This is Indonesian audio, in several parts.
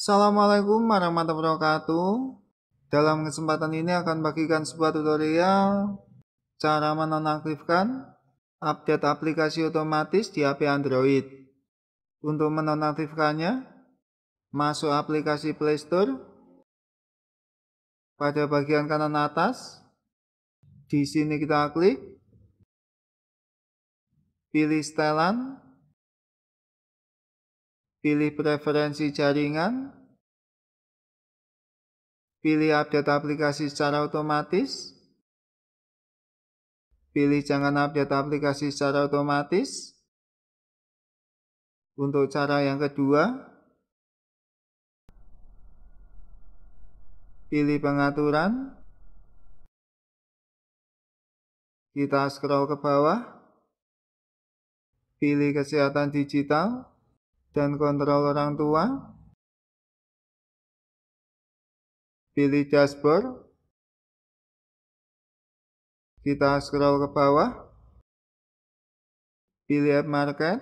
Assalamualaikum warahmatullahi wabarakatuh. Dalam kesempatan ini akan bagikan sebuah tutorial cara menonaktifkan update aplikasi otomatis di HP Android. Untuk menonaktifkannya, masuk aplikasi Play Store. Pada bagian kanan atas, di sini kita klik, pilih setelan, Pilih preferensi jaringan. Pilih update aplikasi secara otomatis. Pilih jangan update aplikasi secara otomatis. Untuk cara yang kedua, pilih pengaturan. Kita scroll ke bawah. Pilih kesehatan digital dan kontrol orang tua. Pilih dashboard. Kita scroll ke bawah. Pilih app market.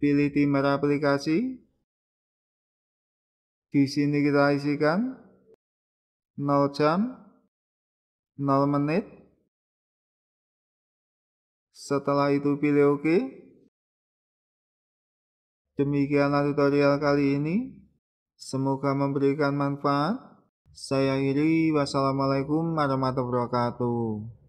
Pilih timer aplikasi. Di sini kita isikan 0 jam, 0 menit. Setelah itu pilih OK. Demikianlah tutorial kali ini. Semoga memberikan manfaat. Saya Iri, wassalamualaikum warahmatullahi wabarakatuh.